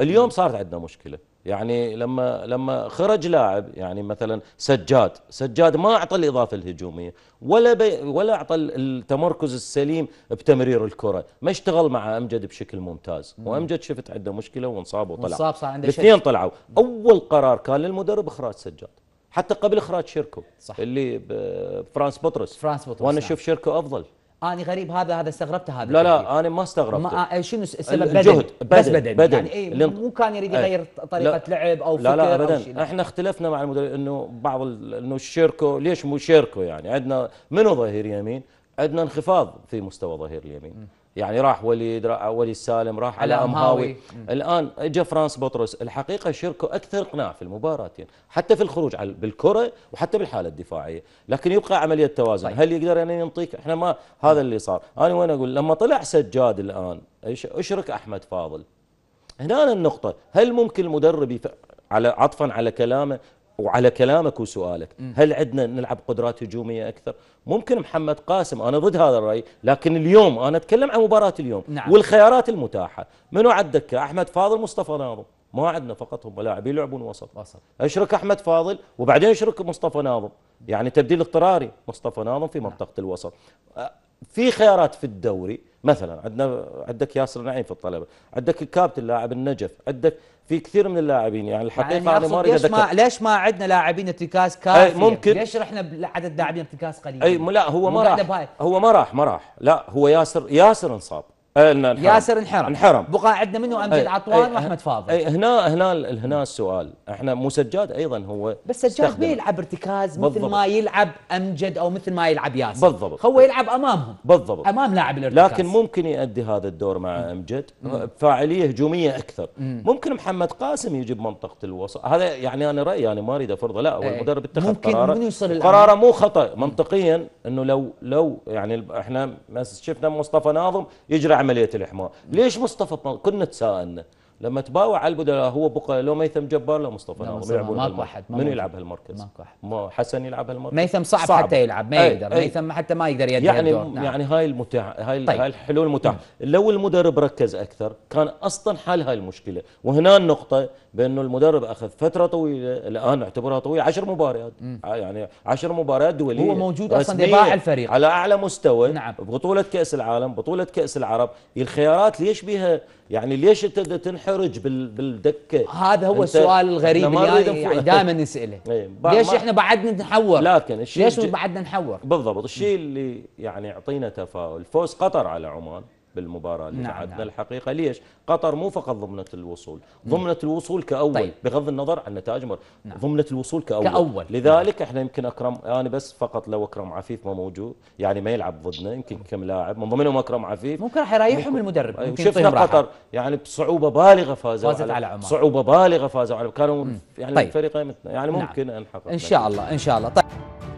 اليوم صارت عندنا مشكله يعني لما لما خرج لاعب يعني مثلا سجاد سجاد ما اعطى الاضافه الهجوميه ولا بي ولا اعطى التمركز السليم بتمرير الكره ما اشتغل مع امجد بشكل ممتاز وامجد شفت عنده مشكله وانصاب وطلع وانصاب صار عنده الاثنين طلعوا اول قرار كان للمدرب اخراج سجاد حتى قبل اخراج شيركو صح. اللي بفرانس بطرس فرانس بطرس وانا اشوف نعم. شيركو افضل انا غريب هذا هذا استغربته هذا لا لا انا ما استغربت ما آه، شنو السبب الجهد بدني بس بدني, بدني يعني إيه مو كان يريد إيه. يغير طريقه لا لعب او لا لا ابدا احنا اختلفنا مع المدرب انه بعض انه شيركو ليش مو شيركو يعني عندنا منو ظهير يمين عندنا انخفاض في مستوى ظهير اليمين يعني راح وليد راح ولي السالم راح على امهاوي الان اجى فرانس بطرس الحقيقه شركوا اكثر اقناع في المباراتين حتى في الخروج بالكره وحتى بالحاله الدفاعيه لكن يبقى عمليه توازن طيب. هل يقدر يعني ينطيك احنا ما هذا اللي صار انا وين اقول لما طلع سجاد الان اشرك احمد فاضل هنا النقطه هل ممكن المدرب على عطفا على كلامه وعلى كلامك وسؤالك هل عندنا نلعب قدرات هجومية أكثر ممكن محمد قاسم أنا ضد هذا الرأي لكن اليوم أنا أتكلم عن مباراة اليوم نعم. والخيارات المتاحة منو على الدكة أحمد فاضل مصطفى ناظم ما عندنا فقط هم لاعبين يلعبون وسط وسط اشرك احمد فاضل وبعدين اشرك مصطفى ناظم يعني تبديل اضطراري مصطفى ناظم في منطقه الوسط في خيارات في الدوري مثلا عندنا عندك ياسر نعيم في الطلبه عندك الكابتن لاعب النجف عندك في كثير من اللاعبين يعني الحقيقه يعني انا ما ليش ما ليش ما عندنا لاعبين ارتكاز كافي ممكن ليش رحنا بعدد لاعبين ارتكاز قليل اي لا هو ما راح هو ما راح ما راح لا هو ياسر ياسر انصاب إيه، انحرم ياسر انحرم انحرم بقى عندنا منه إيه، امجد عطوان إيه، واحمد فاضل اي هنا هنا هنا السؤال احنا مو سجاد ايضا هو بس سجاد ما يلعب ارتكاز مثل ما يلعب امجد او مثل ما يلعب ياسر بالضبط هو يلعب امامهم بالضبط امام لاعب الارتكاز لكن ممكن يؤدي هذا الدور مع امجد بفاعليه هجوميه اكثر ممكن محمد قاسم يجيب منطقه الوسط هذا يعني انا رايي انا يعني ما اريد افرضه لا هو المدرب اتخذ ممكن قراره ممكن يوصل قراره مو خطا منطقيا انه لو لو يعني احنا شفنا مصطفى ناظم يجري عمليه الاحماء ليش مصطفى كنا تساءلنا لما تباوع على البدلاء هو بقى لو ميثم جبار لو مصطفى ناظم يلعبون ماكو احد من يلعب هالمركز ماكو احد ما حسن يلعب هالمركز ميثم صعب, صعب حتى يلعب ما إيه، يقدر إيه. ميثم حتى ما يقدر يدي يعني الدور. نعم. يعني هاي المتع هاي طيب. هاي الحلول المتاحه نعم. لو المدرب ركز اكثر كان اصلا حل هاي المشكله وهنا النقطه بانه المدرب اخذ فتره طويله الان اعتبرها طويله 10 مباريات آه، يعني 10 مباريات دوليه هو موجود اصلا دفاع الفريق على اعلى مستوى نعم. بطوله كاس العالم بطوله كاس العرب الخيارات ليش بها يعني ليش تبدا تنحي ينحرج بالدكه هذا هو السؤال الغريب اللي يعني دائما نساله إيه، ليش احنا بعدنا نحور لكن الشيء ليش بعدنا نحور بالضبط الشيء اللي يعني يعطينا تفاؤل فوز قطر على عمان بالمباراه اللي نعم بعدها نعم. الحقيقه ليش؟ قطر مو فقط ضمنت الوصول، ضمنت الوصول كاول طيب. بغض النظر عن نتائج مر نعم. ضمنت الوصول كاول, كأول. لذلك نعم. احنا يمكن اكرم انا بس فقط لو اكرم عفيف ما موجود يعني ما يلعب ضدنا يمكن كم لاعب من ضمنهم اكرم عفيف ممكن راح يريحهم المدرب ممكن شفنا قطر يعني بصعوبه بالغه فازوا فازت على, على عمان صعوبه بالغه فازوا على كانوا يعني طيب. فريقين يعني نعم. ممكن نعم. ان حقق ان شاء الله ان شاء الله طيب